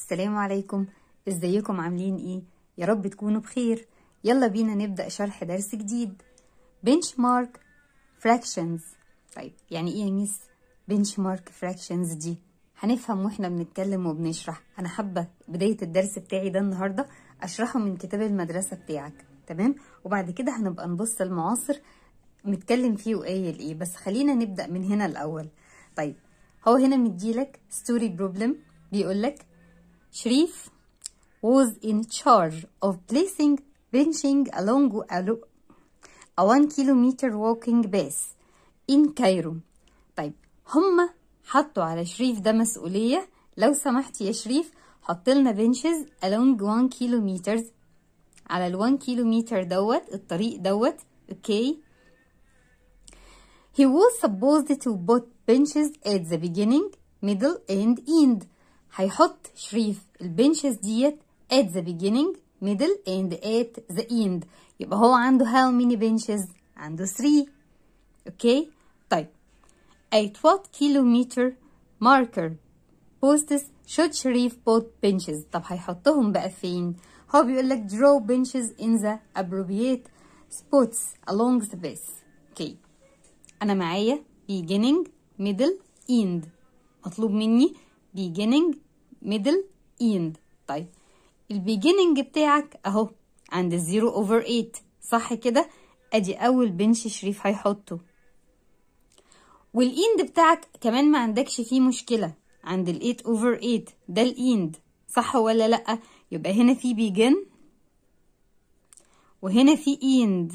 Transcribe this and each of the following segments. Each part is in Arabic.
السلام عليكم ازيكم عاملين ايه يا رب تكونوا بخير يلا بينا نبدا شرح درس جديد بنش مارك فراكشنز طيب يعني ايه يا ميس بنش مارك فراكشنز دي هنفهم واحنا بنتكلم وبنشرح انا حابه بدايه الدرس بتاعي ده النهارده اشرحه من كتاب المدرسه بتاعك تمام وبعد كده هنبقى نبص المعاصر متكلم فيه وقايل ايه بس خلينا نبدا من هنا الاول طيب هو هنا مديلك ستوري بروبلم بيقولك شريف was in charge of placing benching along a one kilometer walking path in Cairo. طيب هم حطوا على شريف ده مسؤولية لو سمحت يا شريف حط لنا benches along one kilometers على ال one kilometer دوت الطريق دوت okay. He was supposed to put benches at the beginning, middle and end هيحط شريف البنشز ديت at the beginning middle and at the end يبقى هو عنده how many benches عنده 3 اوكي طيب at what kilometer marker posts should شريف put benches طب هيحطهم بقى فين هو بيقول لك draw benches in the appropriate spots along the base اوكي انا معايا beginning middle end مطلوب مني beginning middle end طيب البيجيننج بتاعك اهو عند الزيرو اوفر 8 صح كده ادي اول بنش شريف هيحطه والاند بتاعك كمان ما عندكش فيه مشكله عند ال8 اوفر 8 ده الاند صح ولا لا يبقى هنا في بيجن وهنا في إيند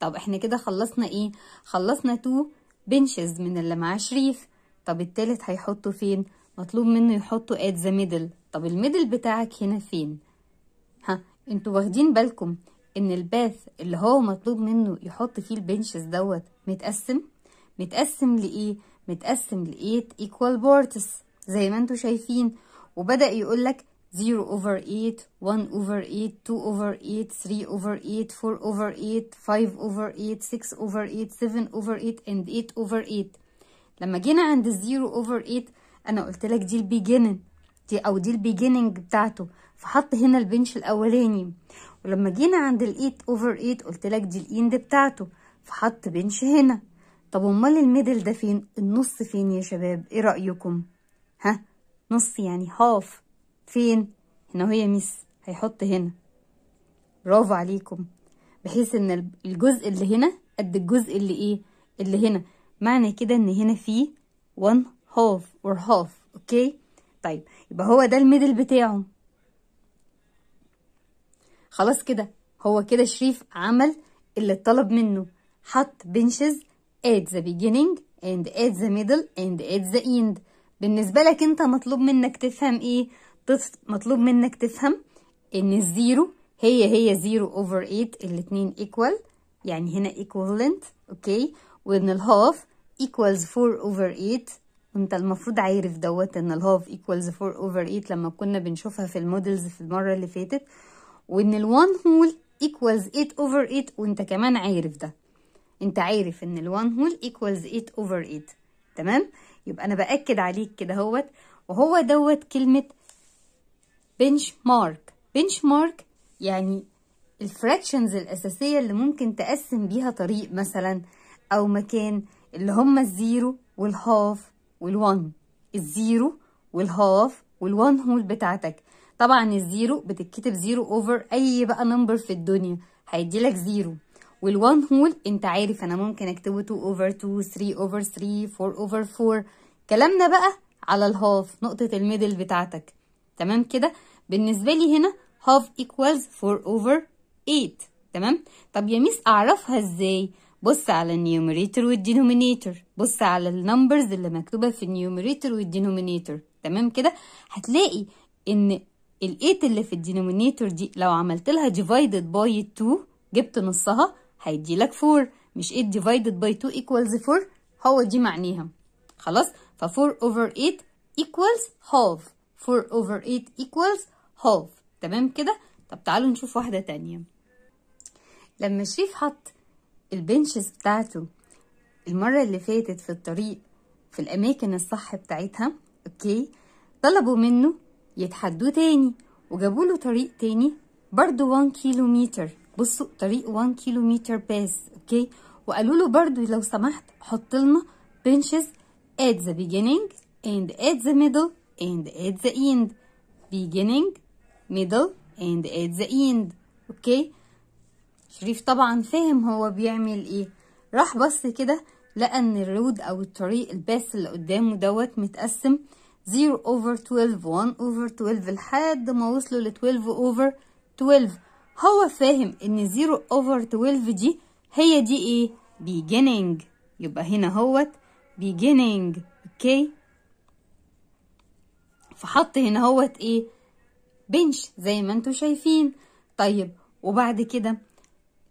طب احنا كده خلصنا ايه خلصنا تو بنشز من اللي معاه شريف طب التالت هيحطه فين مطلوب منه يحطه at the middle طب الميدل بتاعك هنا فين ها انتوا واخدين بالكم ان الباث اللي هو مطلوب منه يحط فيه البنشز دوت متقسم متقسم لايه متقسم لايت ايكوال بورتس زي ما انتوا شايفين وبدأ يقول لك 0 over 8 1 over 8 2 over 8 3 over 8 4 over 8 5 over 8 6 over 8 7 over 8 and 8 over 8 لما جينا عند الزيرو اوفر 8 انا قلت لك دي البيجنن دي او دي البيجنينج بتاعته فحط هنا البنش الاولاني ولما جينا عند الايت اوفر ايت قلت لك دي الاند بتاعته فحط بنش هنا طب امال الميدل ده فين النص فين يا شباب ايه رايكم ها نص يعني هاف فين هنا هي ميس هيحط هنا برافو عليكم بحيث ان الجزء اللي هنا قد الجزء اللي ايه اللي هنا معنى كده ان هنا في one half or half اوكي طيب يبقى هو ده الميدل بتاعه خلاص كده هو كده شريف عمل اللي اتطلب منه حط benches at the beginning and at the middle and at the end بالنسبة لك انت مطلوب منك تفهم ايه مطلوب منك تفهم ان الزيرو هي هي زيرو over 8 الاتنين equal يعني هنا equivalent اوكي وان الهاف equals 4 over 8 انت المفروض عارف دوت ان half equals 4 over 8 لما كنا بنشوفها في المودلز في المرة اللي فاتت وان one whole equals 8 over 8 وانت كمان عارف ده انت عارف ان one whole equals 8 over 8 تمام يبقى انا باكد عليك كده هوت وهو دوت كلمه بنش مارك بنش مارك يعني الفراكشنز الاساسيه اللي ممكن تقسم بيها طريق مثلا او مكان اللي هما الزيرو والهاف والون الزيرو والهاف والون هول بتاعتك طبعا الزيرو بتتكتب زيرو اوفر اي بقى نمبر في الدنيا هيدي لك زيرو والون هول انت عارف انا ممكن اكتبه 2 اوفر 2 3 اوفر 3 4 اوفر 4 كلامنا بقى على الهاف نقطة الميدل بتاعتك تمام كده بالنسبة لي هنا هاف ايكوالز 4 اوفر 8 تمام طب يا ميس اعرفها ازاي بص على النيوميريتور والدينومينيتور بص على النمبرز اللي مكتوبه في النيوميريتور والدينومينيتور تمام كده هتلاقي ان الايت اللي في الدينومينيتور دي لو عملت لها ديفايدد باي 2 جبت نصها هيدي لك 4 مش 8 ديفايدد باي 2 ايكوالز 4 هو دي معنيها خلاص ف 4 over 8 ايكوالز half 4 over 8 ايكوالز half تمام كده طب تعالوا نشوف واحده تانية لما شريف حط البنشز بتاعته المرة اللي فاتت في الطريق في الأماكن الصح بتاعتها أوكي طلبوا منه يتحدوه تاني وجابوا له طريق تاني برضو 1 كيلومتر بصوا طريق 1 كيلومتر باس أوكي وقالوا له برضو لو سمحت حط لنا بنشز at the beginning and at the middle and at the end beginning middle and at the end اوكي شريف طبعا فاهم هو بيعمل ايه راح بص كده لقى ان الرود او الطريق الباس اللي قدامه دوت متقسم 0 over 12 1 over 12 لحد ما وصلوا ل 12 over 12 هو فاهم ان 0 over 12 دي هي دي ايه beginning يبقى هنا هوت beginning اوكي فحط هنا هوت ايه بنش زي ما انتم شايفين طيب وبعد كده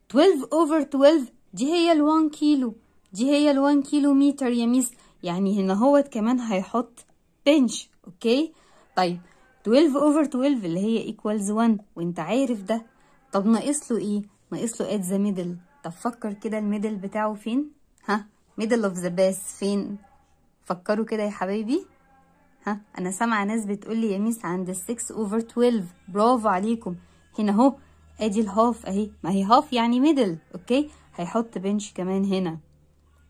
12 over 12 دي هي ال1 كيلو دي هي ال1 كيلو متر يا ميس يعني هنا هو كمان هيحط بنش اوكي طيب 12 over 12 اللي هي equals 1 وانت عارف ده طب ناقص له ايه ناقص له at the middle طب فكر كده الميدل بتاعه فين ها middle of the bass فين فكروا كده يا حبايبي ها انا سامعه ناس بتقول لي يا ميس عند 6 over 12 برافو عليكم هنا اهو ادي الهاف اهي ما هي هاف يعني ميدل اوكي هيحط بنش كمان هنا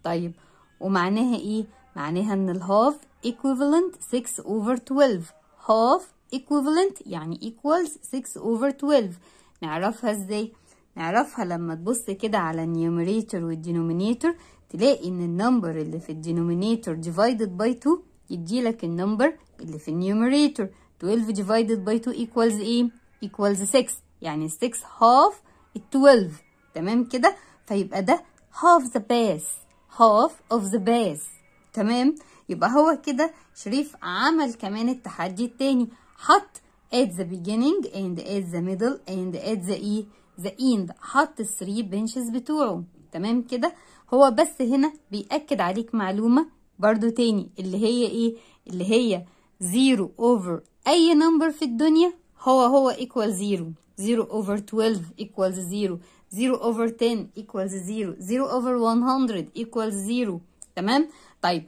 طيب ومعناها ايه معناها ان الهاف equivalent 6 over 12 هاف equivalent يعني equals 6 over 12 نعرفها ازاي نعرفها لما تبص كده على النيوميريتور والدينومينيتور تلاقي ان النمبر اللي في الدينومينيتور divided by 2 يديلك النمبر اللي في النيوميريتور 12 divided by 2 equals ايه equals 6 يعني 6 half 12 تمام كده فيبقى ده half the bass half of the bass تمام يبقى هو كده شريف عمل كمان التحدي التاني حط at the beginning and at the middle and at the e the end حط الثري بنشز بتوعه تمام كده هو بس هنا بيأكد عليك معلومة برضو تاني اللي هي ايه اللي هي 0 over اي نمبر في الدنيا هو هو equals zero zero over twelve equals zero zero over ten equals zero zero over one hundred equals zero تمام طيب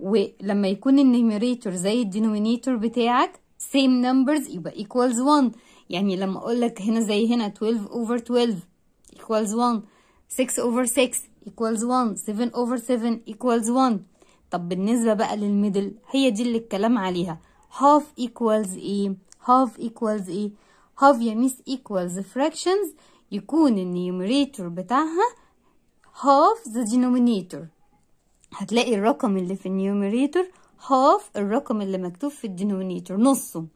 ولما يكون النيميريتور زي الدينومينيتور بتاعك same numbers يبقى equals one يعني لما اقول لك هنا زي هنا twelve over twelve equals one six over six equals one seven over seven equals one طب بالنسبة بقى للميدل هي دي اللي الكلام عليها half equals ايه half equals ايه half يا ميس equals fractions يكون النيوميريتور بتاعها half the denominator هتلاقي الرقم اللي في النيوميريتور half الرقم اللي مكتوب في الدينومينيتور نصه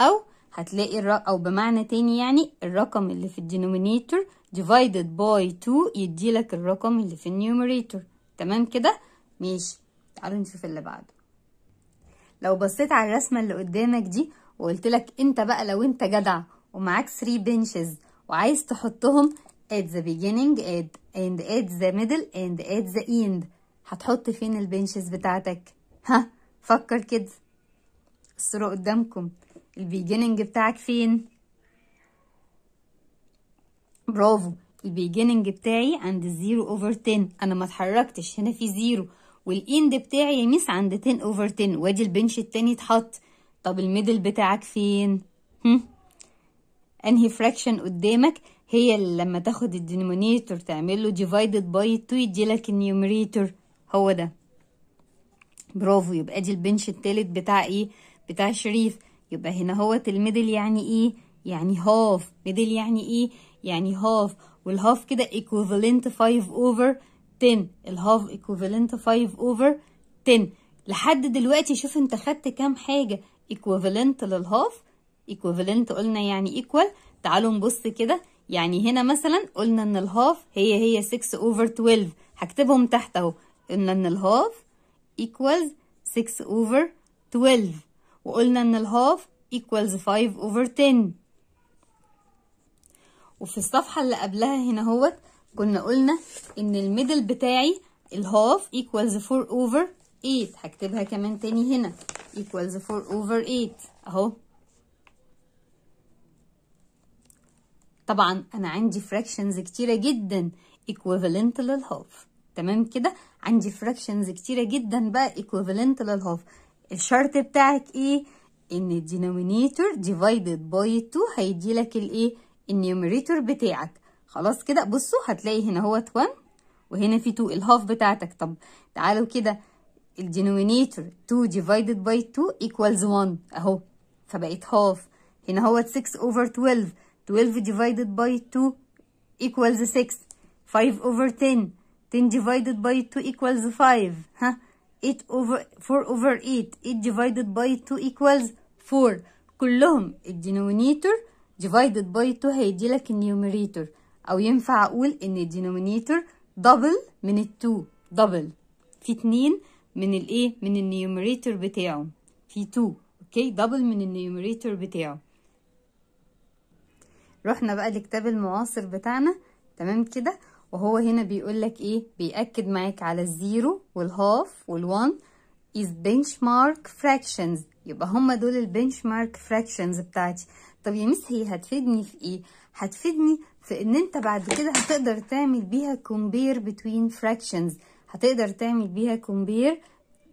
او هتلاقي الر... او بمعنى تاني يعني الرقم اللي في الدينومينيتور divided by 2 يديلك الرقم اللي في النيوميريتور تمام كده ماشي تعالوا نشوف اللي بعده لو بصيت على الرسمه اللي قدامك دي وقلت لك انت بقى لو انت جدع ومعاك 3 بنشز وعايز تحطهم at the beginning at and at the middle and at the end هتحط فين البنشز بتاعتك ها فكر كده الصورة قدامكم البيجيننج بتاعك فين برافو البيجيننج بتاعي عند 0 اوفر 10 انا ما اتحركتش هنا في 0 والاند بتاعي يا ميس عند 10 اوفر 10 وادي البنش التاني اتحط طب الميدل بتاعك فين هم؟ انهي فراكشن قدامك هي اللي لما تاخد الدينومينيتور تعمل له ديفايدد باي 2 يديلك النيوميريتور هو ده برافو يبقى دي البنش التالت بتاع ايه بتاع شريف يبقى هنا هوت الميدل يعني ايه يعني هاف ميدل يعني ايه يعني هاف والهاف كده equivalent 5 over 10 الهاف equivalent 5 over 10 لحد دلوقتي شوف انت خدت كام حاجه equivalent للهاف equivalent قلنا يعني equal تعالوا نبص كده يعني هنا مثلا قلنا ان الهاف هي هي 6 over 12 هكتبهم تحت اهو قلنا ان الهاف equals 6 over 12 وقلنا ان الهاف equals 5 over 10 وفي الصفحة اللي قبلها هنا هوت كنا قلنا ان الميدل بتاعي الهاف equals 4 over 8 هكتبها كمان تاني هنا equals 4 over 8 اهو طبعا انا عندي fractions كتيرة جدا equivalent للهوف تمام كده عندي fractions كتيرة جدا بقى equivalent للهوف الشرط بتاعك ايه ان denominator divided by 2 هيدي لك الايه النيوميريتور بتاعك خلاص كده بصوا هتلاقي هنا هو 1 وهنا في 2 الهوف بتاعتك طب تعالوا كده الدينومينيتور 2 divided by 2 equals 1 اهو فبقيت half هنا هو 6 over 12 12 divided by 2 equals 6 5 over 10 10 divided by 2 equals 5 8 over 4 over 8 8 divided by 2 equals 4 كلهم denominator divided by 2 هيدي لك النيوميريتور او ينفع اقول ان الدينومينيتور double من ال 2 double في 2 من الايه من النيوميريتور بتاعه في 2 اوكي دبل من النيوميريتور بتاعه رحنا بقى لكتاب المعاصر بتاعنا تمام كده وهو هنا بيقول لك ايه بيأكد معاك على الزيرو والهاف والوان is benchmark fractions يبقى هما دول البنش مارك fractions بتاعتي طب يا مس هي هتفيدني في ايه هتفيدني في ان انت بعد كده هتقدر تعمل بيها compare between fractions هتقدر تعمل بيها كومبير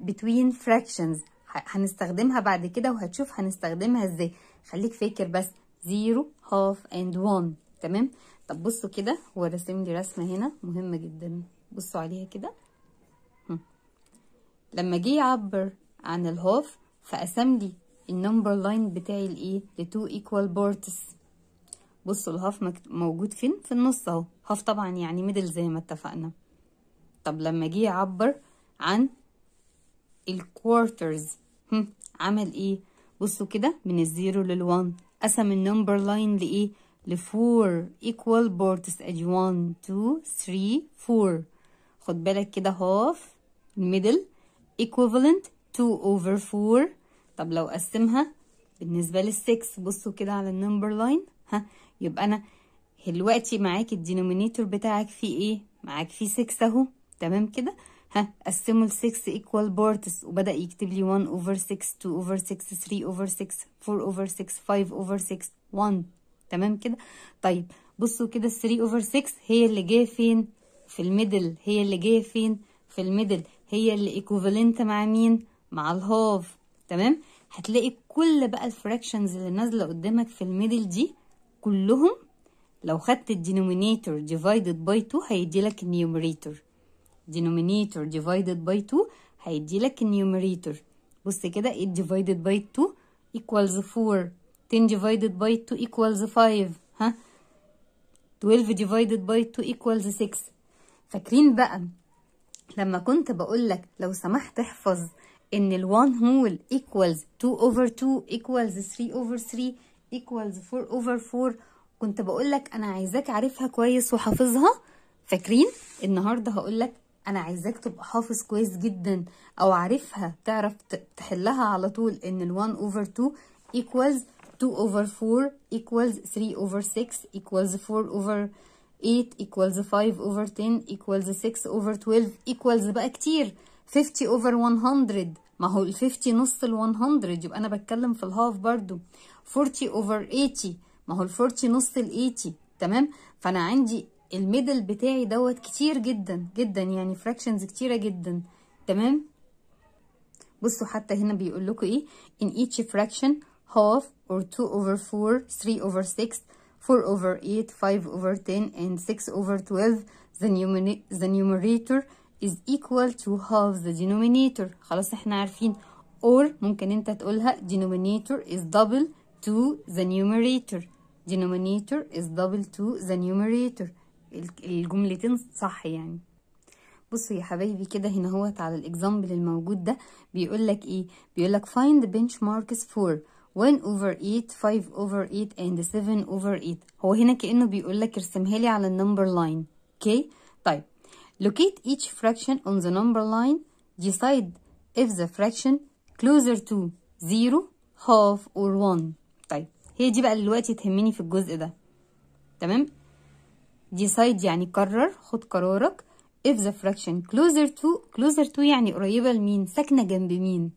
between fractions هنستخدمها بعد كده وهتشوف هنستخدمها ازاي خليك فاكر بس زيرو half and 1 تمام طب بصوا كده هو رسم لي رسمه هنا مهمه جدا بصوا عليها كده لما جه يعبر عن الهاف فقسم لي النمبر لاين بتاعي لايه لتو ايكوال بارتس بصوا الهاف موجود فين في النص اهو هاف طبعا يعني ميدل زي ما اتفقنا طب لما جه يعبر عن الكوارترز عمل ايه بصوا كده من الزيرو للوان قسم النمبر لاين لايه لفور equal بورتس ادي 1 2 3 4 خد بالك كده هاف الميدل equivalent 2 over 4 طب لو قسمها بالنسبة لل6 بصوا كده على النمبر لاين ها يبقى انا دلوقتي معاك الدينومينيتور بتاعك فيه ايه معاك فيه 6 اهو تمام كده ها قسمه ل 6 equal parts وبدأ يكتب لي 1 over 6 2 over 6 3 over 6 4 over 6 5 over 6 1 تمام كده طيب بصوا كده ال 3 over 6 هي اللي جايه فين في الميدل هي اللي جايه فين في الميدل هي اللي ايكوفالنت مع مين مع الهاف تمام هتلاقي كل بقى الفراكشنز اللي نازله قدامك في الميدل دي كلهم لو خدت الدينومينيتور ديفايدد باي 2 هيدي لك denominator divided by 2 هيدي لك النيوميريتور بص كده 8 divided by 2 equals 4 10 divided by 2 equals 5 ها 12 divided by 2 equals 6 فاكرين بقى لما كنت بقول لك لو سمحت احفظ ان ال 1 whole equals 2 over 2 equals 3 over 3 equals 4 over 4 كنت بقول لك انا عايزاك عارفها كويس وحافظها فاكرين النهارده هقول لك انا عايزاك تبقى حافظ كويس جدا او عارفها تعرف تحلها على طول ان ال 1 over 2 equals 2 over 4 equals 3 over 6 equals 4 over 8 equals 5 over 10 equals 6 over 12 equals بقى كتير 50 over 100 ما هو ال 50 نص ال 100 يبقى انا بتكلم في الهاف برضو 40 over 80 ما هو ال 40 نص ال 80 تمام فانا عندي الميدل بتاعي دوت كتير جدا جدا يعني فراكشنز كتيره جدا تمام بصوا حتى هنا بيقول لكم ايه in each fraction half or 2 over 4 3 over 6 4 over 8 5 over 10 and 6 over 12 the, the numerator is equal to half the denominator خلاص احنا عارفين or ممكن انت تقولها denominator is double to the numerator denominator is double to the numerator الجملتين صح يعني بصوا يا حبايبي كده هنا اهوت على الاكزامبل الموجود ده بيقول لك ايه بيقول لك find the benchmarks for 1 over 8 5 over 8 and 7 over 8 هو هنا كانه بيقول لك ارسمها لي على النمبر لاين اوكي طيب locate each fraction on the number line decide if the fraction closer to 0 half or 1 طيب هي دي بقى اللي دلوقتي تهمني في الجزء ده تمام decide يعني قرر خد قرارك if the fraction closer to closer to يعني قريبة لمين ساكنة جنب مين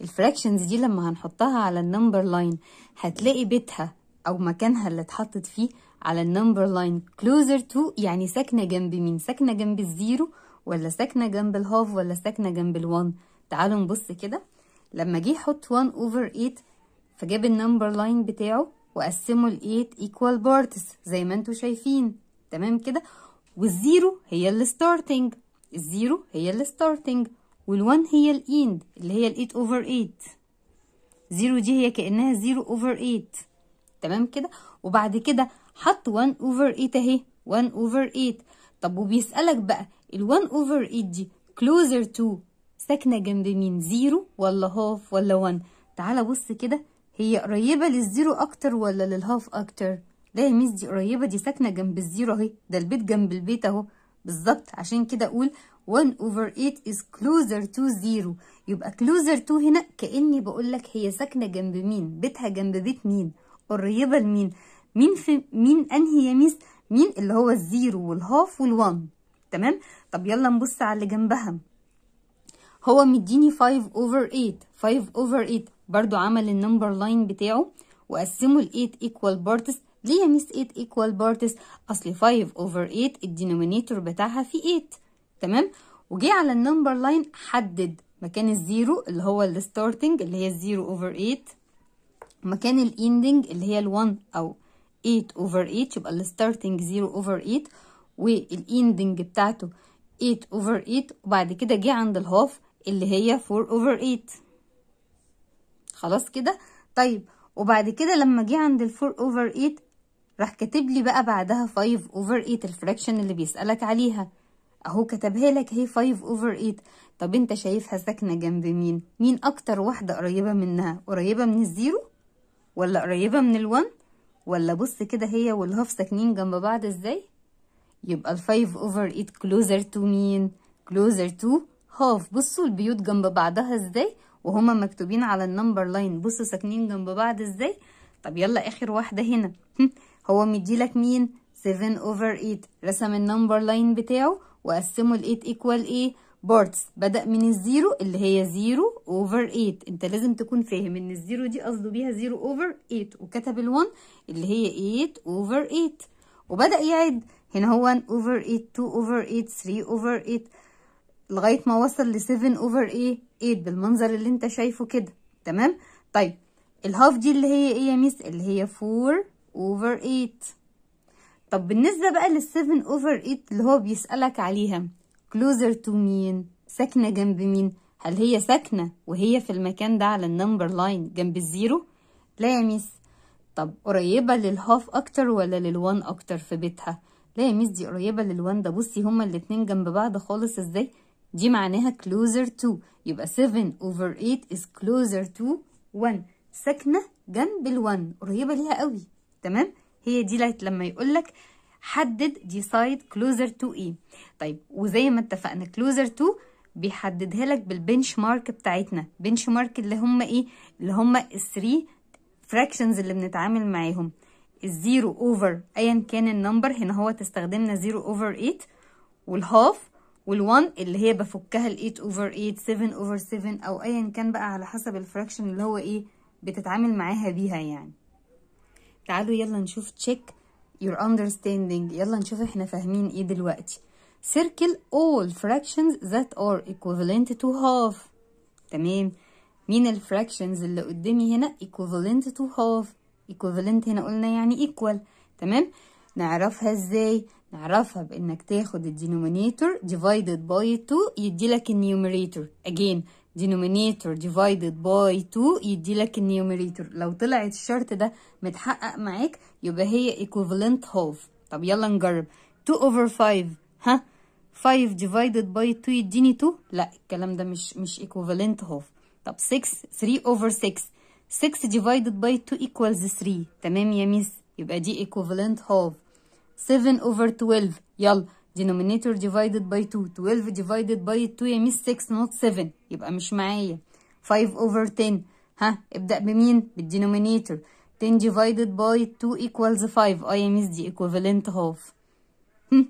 الفراكشنز دي لما هنحطها على النمبر لاين هتلاقي بيتها أو مكانها اللي اتحطت فيه على النمبر لاين closer to يعني ساكنة جنب مين ساكنة جنب الزيرو ولا ساكنة جنب الهاف ولا ساكنة جنب الوان تعالوا نبص كده لما جه يحط 1 over 8 فجاب النمبر لاين بتاعه وقسمه ل 8 equal parts زي ما انتوا شايفين تمام كده والزيرو هي الستارتنج الزيرو هي الستارتنج والوان هي الاند اللي هي الايت اوفر ايت زيرو دي هي كأنها زيرو اوفر ايت تمام كده وبعد كده حط 1 اوفر 8 اهي 1 اوفر 8 طب وبيسألك بقى ال1 اوفر 8 دي كلوزر تو ساكنه جنب مين زيرو ولا هاف ولا 1 تعالى بص كده هي قريبه للزيرو اكتر ولا للهاف اكتر ده يا ميس دي قريبه دي ساكنه جنب الزيرو اهي ده البيت جنب البيت اهو بالظبط عشان كده اقول 1 over 8 is closer to 0 يبقى closer to هنا كاني بقول لك هي ساكنه جنب مين بيتها جنب بيت مين قريبه لمين مين في مين انهي يا ميس مين اللي هو الزيرو والهاف والوان تمام طب يلا نبص على اللي جنبها هو مديني 5 over 8 5 over 8 برضو عمل النمبر لاين بتاعه وقسمه ل 8 equal parts ليه ميس 8 ايكوال بارتس اصل 5 اوفر 8 الدينومينيتور بتاعها فيه 8 تمام وجي على النمبر لاين حدد مكان الزيرو اللي هو الستارتنج اللي هي الزيرو اوفر 8 ومكان الاندنج اللي هي ال1 او 8 اوفر 8 يبقى الستارتنج 0 اوفر 8 والاندنج بتاعته 8 اوفر 8 وبعد كده جه عند الهاف اللي هي 4 اوفر 8 خلاص كده طيب وبعد كده لما جه عند ال 4 اوفر 8 راح كاتب لي بقى بعدها 5 over 8 الفراكشن اللي بيسألك عليها اهو كتبها لك هي 5 over 8 طب انت شايفها ساكنة جنب مين مين اكتر واحدة قريبة منها قريبة من الزيرو ولا قريبة من الون ولا بص كده هي والهاف ساكنين جنب بعض ازاي يبقى ال 5 over 8 closer to مين closer to half بصوا البيوت جنب بعضها ازاي وهما مكتوبين على النمبر لاين بصوا ساكنين جنب بعض ازاي طب يلا اخر واحدة هنا هو مديلك مين 7 over 8 رسم النمبر لاين بتاعه وقسمه ل 8 equal ايه بارتس بدأ من الزيرو اللي هي زيرو over 8 انت لازم تكون فاهم ان الزيرو دي قصده بيها زيرو over 8 وكتب ال1 اللي هي 8 over 8 وبدأ يعد هنا هو 1 اوفر 8 2 over 8 3 over 8 لغاية ما وصل ل 7 over ايه 8 بالمنظر اللي انت شايفه كده تمام طيب الهاف دي اللي هي ايه يا ميس اللي هي 4 over 8 طب بالنسبة بقى لل 7 اوفر 8 اللي هو بيسألك عليها closer to مين ساكنة جنب مين هل هي ساكنة وهي في المكان ده على النمبر لاين جنب الزيرو لا يا ميس طب قريبة للهاف أكتر ولا للوان أكتر في بيتها لا يا ميس دي قريبة للوان ده بصي هما الاتنين جنب بعض خالص ازاي دي معناها closer to يبقى 7 اوفر 8 is closer to 1 ساكنة جنب ال1 قريبة ليها قوي تمام هي دي لما يقول لك حدد ديسايد كلوزر تو ايه طيب وزي ما اتفقنا كلوزر تو بيحددها لك بالبنش مارك بتاعتنا بنش مارك اللي هم ايه اللي هم الثري فراكشنز اللي بنتعامل معاهم الزيرو اوفر ايا كان النمبر هنا هو تستخدمنا زيرو اوفر 8 والهاف وال1 اللي هي بفكها ال 8 اوفر 8 7 اوفر 7 او ايا كان بقى على حسب الفراكشن اللي هو ايه بتتعامل معاها بيها يعني تعالوا يلا نشوف تشيك your understanding يلا نشوف احنا فاهمين ايه دلوقتي circle all fractions that are equivalent to half تمام مين الفراكشنز اللي قدامي هنا equivalent to half equivalent هنا قلنا يعني equal تمام نعرفها ازاي نعرفها بانك تاخد الدينومينيتور divided by 2 يديلك النيوميريتور again denominator divided by 2 يديلك النيوميريتور لو طلعت الشرط ده متحقق معاك يبقى هي equivalent half طب يلا نجرب 2 over 5 ها 5 divided by 2 يديني 2 لا الكلام ده مش مش equivalent half طب 6 3 over 6 6 divided by 2 equals 3 تمام يا ميس يبقى دي equivalent half 7 over 12 يلا denominator divided by 2 12 divided by 2 يا 6 not 7 يبقى مش معايا 5 over 10 ها ابدأ بمين denominator. 10 divided by 2 equals 5 I يا the equivalent half hmm.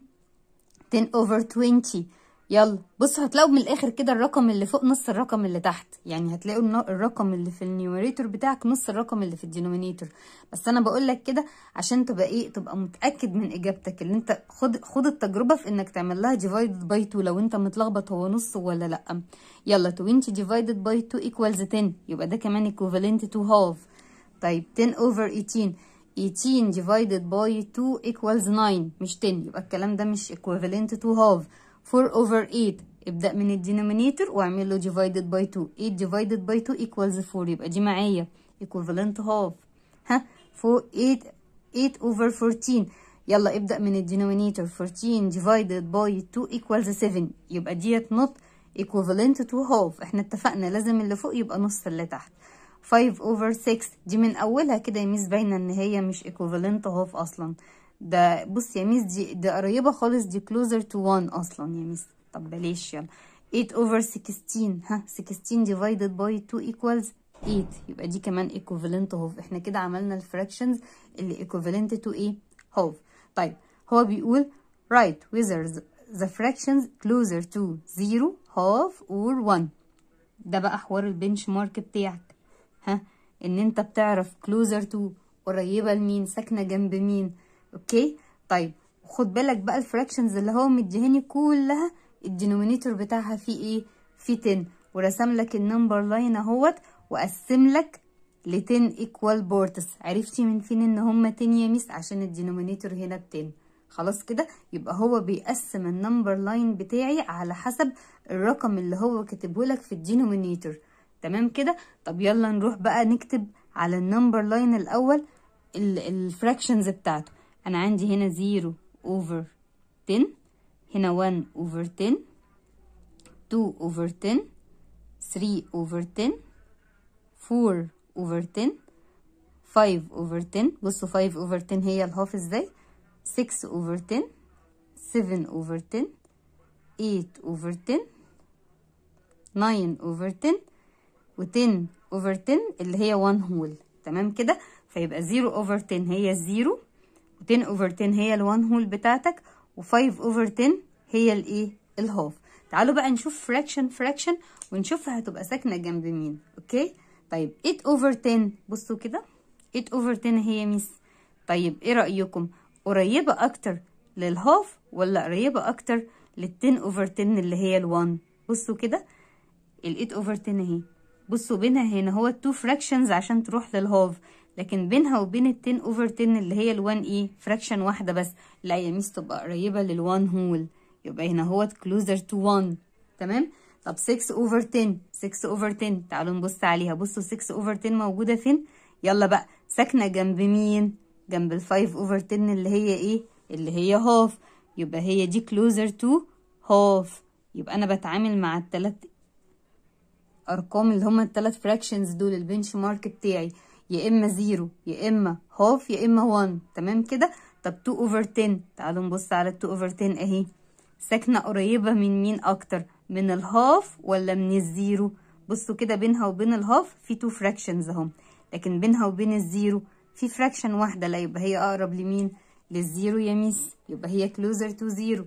10 over 20 يلا بصوا هتلاقوا من الاخر كده الرقم اللي فوق نص الرقم اللي تحت يعني هتلاقوا الرقم اللي في النيوميريتور بتاعك نص الرقم اللي في الدينومينيتور بس انا بقول لك كده عشان تبقى ايه تبقى متاكد من اجابتك اللي انت خد خد التجربه في انك تعمل لها ديفايدد باي 2 لو انت متلخبط هو نص ولا لا يلا 20 ديفايدد باي 2 ايكوالز 10 يبقى ده كمان ايكوفالنت تو هاف طيب 10 اوفر 18 18 divided by 2 equals 9 مش 10 يبقى الكلام ده مش equivalent to half 4 over 8 ابدأ من الدينومينيتور واعمل له divided by 2 8 divided by 2 equals 4 يبقى دي معايا equivalent half ها 4 8 8 over 14 يلا ابدأ من الدينومينيتور 14 divided by 2 equals 7 يبقى ديت not equivalent to half احنا اتفقنا لازم اللي فوق يبقى نص اللي تحت 5 over 6 دي من اولها كده يا بينا ان هي مش equivalent half اصلا ده بص يا ميس دي ده قريبه خالص دي كلوزر تو 1 اصلا يا ميس طب بلاش يلا 8 over 16 ها 16 divided by 2 equals 8 يبقى دي كمان equivalent هوف احنا كده عملنا الفراكشنز اللي equivalent to ايه هوف طيب هو بيقول write whether the fractions closer to 0 half or 1 ده بقى حوار البنش مارك بتاعك ها ان انت بتعرف closer to قريبه لمين ساكنه جنب مين اوكي طيب خد بالك بقى الفراكشنز اللي هو مديهاني كلها الدينومينيتور بتاعها فيه ايه فيه 10 ورسم لك النمبر لاين اهوت وقسم لك ل 10 ايكوال بورتس عرفتي من فين ان هما 10 يا ميس عشان الدينومينيتور هنا ب 10 خلاص كده يبقى هو بيقسم النمبر لاين بتاعي على حسب الرقم اللي هو كاتبه لك في الدينومينيتور تمام كده طب يلا نروح بقى نكتب على النمبر لاين الاول الفراكشنز بتاعته أنا عندي هنا زيرو over 10 هنا 1 over 10 2 over 10 3 over 10 4 over 10 5 over 10 بصوا 5 over 10 هي الهاف ازاي 6 over 10 7 over 10 8 over 10 9 over 10 و10 over 10 اللي هي 1 هول تمام كده فيبقى 0 over 10 هي 0 10 over 10 هي ال1 هول بتاعتك و5 over 10 هي الايه الهاف تعالوا بقى نشوف فراكشن فراكشن ونشوف هتبقى ساكنه جنب مين اوكي طيب 8 over 10 بصوا كده 8 over 10 هي ميس طيب ايه رايكم قريبه اكتر للهاف ولا قريبه اكتر لل10 over 10 اللي هي ال1 بصوا كده ال8 over 10 اهي بصوا بينها هنا هو التو فراكشنز عشان تروح للهاف لكن بينها وبين ال 10 اوفر 10 اللي هي ال 1 ايه فراكشن واحده بس لا يا يعني ميس تبقى قريبه لل 1 هول يبقى هنا هو كلوزر تو 1 تمام طب 6 اوفر 10 6 اوفر 10 تعالوا نبص عليها بصوا 6 اوفر 10 موجوده فين يلا بقى ساكنه جنب مين جنب ال 5 اوفر 10 اللي هي ايه اللي هي هاف يبقى هي دي كلوزر تو هاف يبقى انا بتعامل مع الثلاث ارقام اللي هما الثلاث فراكشنز دول البنش مارك بتاعي يا اما زيرو يا اما هاف يا اما 1 تمام كده طب 2 اوفر 10 تعالوا نبص على 2 اوفر 10 اهي ساكنه قريبه من مين اكتر من الهاف ولا من الزيرو بصوا كده بينها وبين الهاف في 2 فراكشنز اهم لكن بينها وبين الزيرو في فراكشن واحده لا يبقى هي اقرب لمين للزيرو يا ميس يبقى هي كلوزر تو زيرو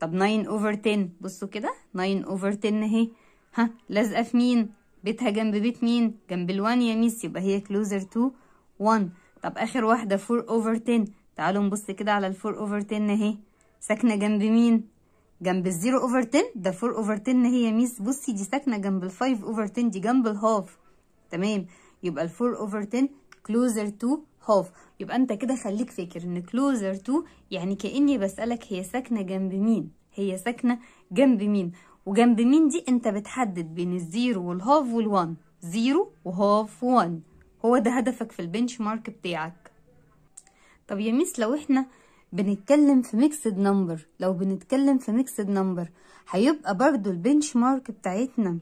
طب 9 اوفر 10 بصوا كده 9 اوفر 10 اهي ها لازقه في مين بيتها جنب بيت مين جنب الوان يا ميس يبقى هي closer to 1 طب اخر واحدة 4 اوفر 10 تعالوا نبص كده على ال 4 اوفر 10 اهي ساكنة جنب مين جنب الزيرو اوفر 10 ده 4 اوفر 10 يا ميس بصي دي ساكنه جنب ال 5 اوفر 10 دي جنب الهاف تمام يبقى ال 4 اوفر 10 كلوزر تو هاف يبقى انت كده خليك فاكر ان كلوزر تو يعني كاني بسالك هي ساكنه جنب مين هي ساكنه جنب مين وجنب مين دي انت بتحدد بين الزيرو والهاف والوان زيرو وهاف وان هو ده هدفك في البنش مارك بتاعك طب يا ميس لو احنا بنتكلم في ميكسد نمبر لو بنتكلم في ميكسد نمبر هيبقى برضو البنش مارك بتاعتنا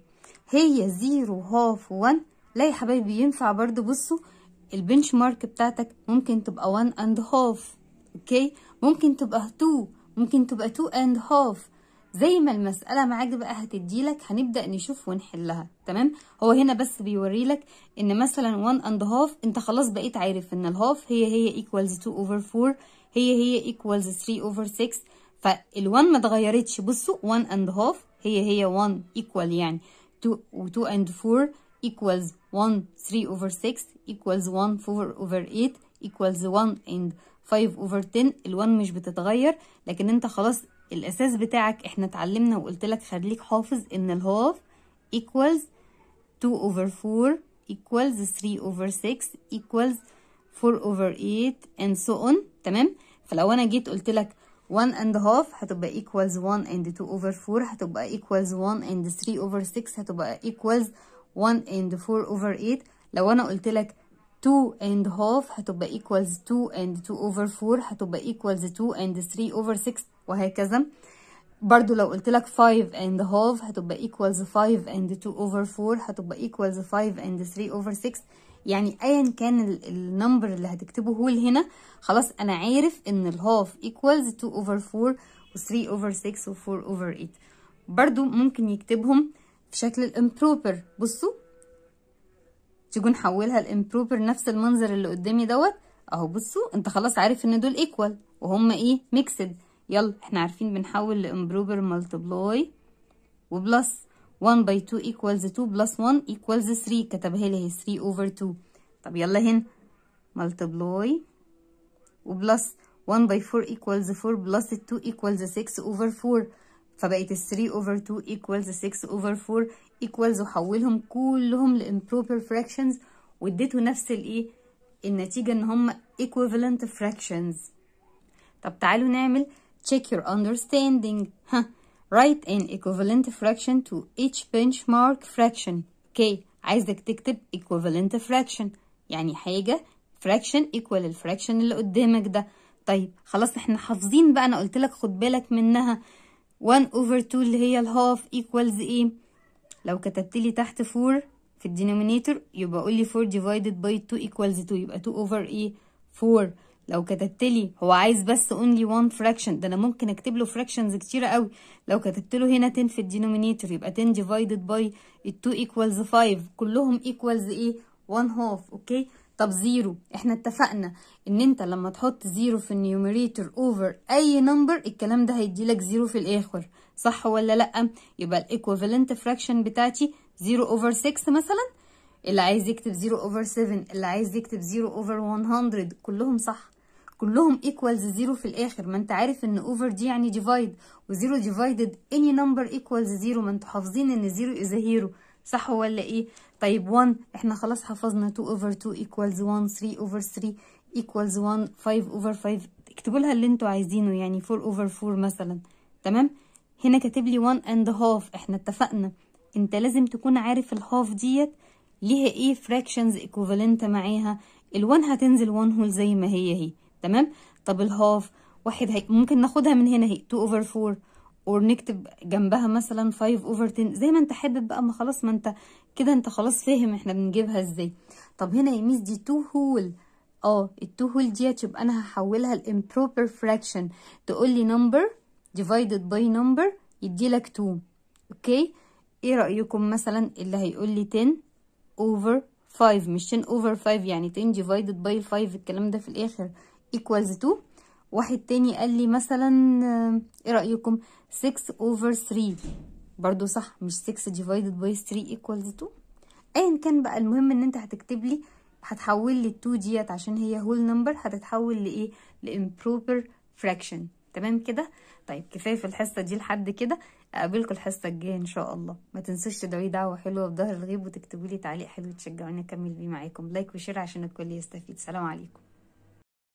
هي زيرو هاف وان لا يا حبايبي ينفع برضو بصوا البنش مارك بتاعتك ممكن تبقى وان اند هاف اوكي ممكن تبقى تو ممكن تبقى تو اند هاف زي ما المسألة معاك بقى هتديلك هنبدأ نشوف ونحلها تمام هو هنا بس بيوريلك ان مثلا 1 and half انت خلاص بقيت عارف ان الهاف هي هي equals 2 over 4 هي هي equals 3 over 6 فال1 ما تغيرتش بصوا 1 and half هي هي 1 equal يعني 2 2 and 4 equals 1 3 over 6 equals 1 4 over 8 equals 1 and 5 over 10 ال1 مش بتتغير لكن انت خلاص الاساس بتاعك احنا اتعلمنا وقلت لك خليك حافظ ان الهاف equals 2 over 4 equals 3 over 6 equals 4 over 8 and so on تمام فلو انا جيت قلت لك 1 and half هتبقى equals 1 and 2 over 4 هتبقى equals 1 and 3 over 6 هتبقى equals 1 and 4 over 8 لو انا قلت لك 2 and half هتبقى equals 2 and 2 over 4 هتبقى equals 2 and 3 over 6 وهكذا برضو لو قلت لك 5 and half هتبقى equals 5 and 2 over 4 هتبقى equals 5 and 3 over 6 يعني ايا كان النمبر اللي هتكتبه هو هنا خلاص انا عارف ان الهاف equals 2 over 4 و 3 over 6 و 4 over 8 برضو ممكن يكتبهم في شكل الامبروبر بصوا تيجوا نحولها الامبروبر نفس المنظر اللي قدامي دوت اهو بصوا انت خلاص عارف ان دول ايكوال وهم ايه ميكسد يلا احنا عارفين بنحول لامبروبر و وبلس 1 باي 2 equals 2 بلس 1 equals 3 كتبها لي هي 3 over 2 طب يلا هنا و وبلس 1 باي 4 equals 4 بلس 2 equals 6 over 4 فبقت ال 3 over 2 equals 6 over 4 equals وحولهم كلهم لامبروبر fractions واديته نفس الايه النتيجة ان هم equivalent fractions طب تعالوا نعمل Check your understanding. Write an equivalent fraction to each benchmark fraction. okay عايزك تكتب equivalent fraction يعني حاجة fraction equal الفراكشن اللي قدامك ده طيب خلاص احنا حافظين بقى انا قلت لك خد بالك منها 1 over 2 اللي هي الهاف equals ايه لو كتبت لي تحت 4 في الدينومينيتور يبقى قول لي 4 divided by 2 equals 2 يبقى 2 over ايه 4 لو كتبت لي هو عايز بس only one fraction ده انا ممكن اكتب له fractions كتيره قوي لو كتبت له هنا 10 في الدينومينيتور يبقى 10 ديفايدد باي 2 ايكوالز 5 كلهم ايكوالز ايه 1 هاف اوكي طب زيرو احنا اتفقنا ان انت لما تحط زيرو في النيوميريتور اوفر اي نمبر الكلام ده هيدي لك زيرو في الاخر صح ولا لا يبقى الايكوفالنت فراكشن بتاعتي زيرو اوفر 6 مثلا اللي عايز يكتب 0 over 7 اللي عايز يكتب 0 over 100 كلهم صح كلهم ايكوالز 0 في الاخر ما انت عارف ان over دي يعني divide و0 divided any نمبر ايكوالز 0 ما انتوا حافظين ان 0 از هيرو صح ولا ايه طيب 1 احنا خلاص حفظنا 2 over 2 ايكوالز 1 3 over 3 ايكوالز 1 5 over 5 اكتبوا لها اللي انتوا عايزينه يعني 4 over 4 مثلا تمام هنا كاتب لي 1 اند هاف احنا اتفقنا انت لازم تكون عارف الهاف ديت ليها ايه فراكشنز ايكوفالنت معاها ال1 هتنزل 1 هول زي ما هي هي تمام طب الهاف واحد هي ممكن ناخدها من هنا اهي 2 over 4 ونكتب جنبها مثلا 5 over 10 زي ما انت حابب بقى ما خلاص ما انت كده انت خلاص فاهم احنا بنجيبها ازاي طب هنا يا ميس دي 2 هول اه ال2 هول ديت يبقى انا هحولها الامبروبر فراكشن تقول لي نمبر ديفايدد باي نمبر يدي لك 2 اوكي ايه رايكم مثلا اللي هيقول لي 10 over 5 مش 10 over 5 يعني 10 divided by 5 الكلام ده في الآخر equals 2 واحد تاني قال لي مثلا آه، ايه رأيكم 6 over 3 برضو صح مش 6 divided by 3 equals 2 ايا كان بقى المهم ان انت هتكتب لي هتحول لي 2 ديت عشان هي whole number هتتحول لايه لامبروبر fraction تمام كده طيب كفايه في الحصه دي لحد كده اقابلكم الحصه الجايه ان شاء الله ما تنسوش تدعوا دعوه حلوه في ظهر الغيب وتكتبوا لي تعليق حلو تشجعوني اكمل بيه معاكم لايك وشير عشان الكل يستفيد سلام عليكم